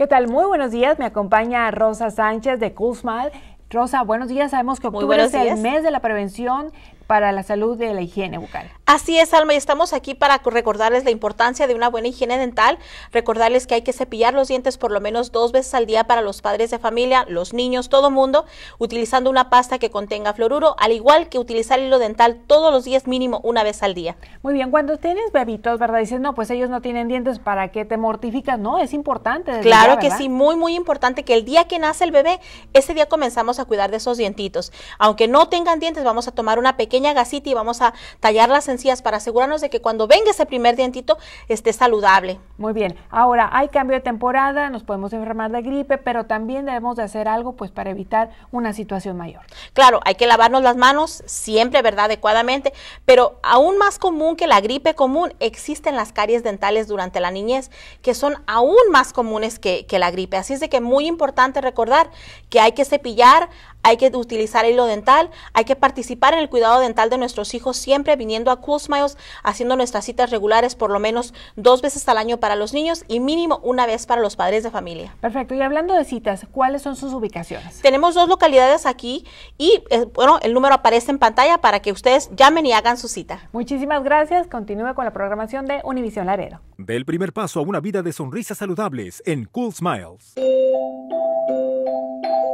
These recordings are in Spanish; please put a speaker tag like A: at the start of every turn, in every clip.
A: ¿Qué tal? Muy buenos días. Me acompaña Rosa Sánchez de Smile. Rosa, buenos días. Sabemos que octubre es el mes de la prevención para la salud de la higiene bucal.
B: Así es, Alma, y estamos aquí para recordarles la importancia de una buena higiene dental, recordarles que hay que cepillar los dientes por lo menos dos veces al día para los padres de familia, los niños, todo mundo, utilizando una pasta que contenga fluoruro, al igual que utilizar hilo dental todos los días mínimo una vez al día.
A: Muy bien, cuando tienes bebitos, ¿verdad? Dices, no, pues ellos no tienen dientes, ¿para qué te mortificas? No, es importante. Claro que sí,
B: muy, muy importante que el día que nace el bebé, ese día comenzamos a cuidar de esos dientitos. Aunque no tengan dientes, vamos a tomar una pequeña y vamos a tallar las encías para asegurarnos
A: de que cuando venga ese primer dientito esté saludable. Muy bien, ahora hay cambio de temporada, nos podemos enfermar de gripe, pero también debemos de hacer algo pues para evitar una situación mayor.
B: Claro, hay que lavarnos las manos siempre, ¿verdad? Adecuadamente, pero aún más común que la gripe común existen las caries dentales durante la niñez, que son aún más comunes que, que la gripe. Así es de que muy importante recordar que hay que cepillar hay que utilizar hilo dental, hay que participar en el cuidado dental de nuestros hijos siempre viniendo a Cool Smiles, haciendo nuestras citas regulares por lo menos dos veces al año para los niños y mínimo una vez para los padres de familia.
A: Perfecto, y hablando de citas, ¿cuáles son sus ubicaciones? Tenemos dos localidades aquí
B: y eh, bueno, el número aparece en pantalla para que ustedes llamen y hagan su cita. Muchísimas gracias,
A: continúe con la programación de Univisión Laredo. Del primer paso a una vida de sonrisas saludables en Cool Smiles.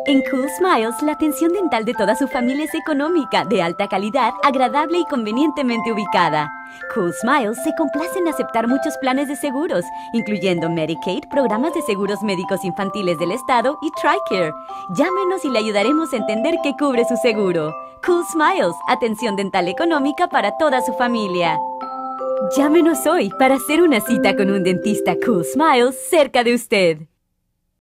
A: En Cool Smiles, la atención dental de
C: toda su familia es económica, de alta calidad, agradable y convenientemente ubicada. Cool Smiles se complace en aceptar muchos planes de seguros, incluyendo Medicaid, programas de seguros médicos infantiles del Estado y TRICARE. Llámenos y le ayudaremos a entender qué cubre su seguro. Cool Smiles, atención dental económica para toda su familia. Llámenos hoy para hacer una cita con un dentista Cool Smiles cerca de usted.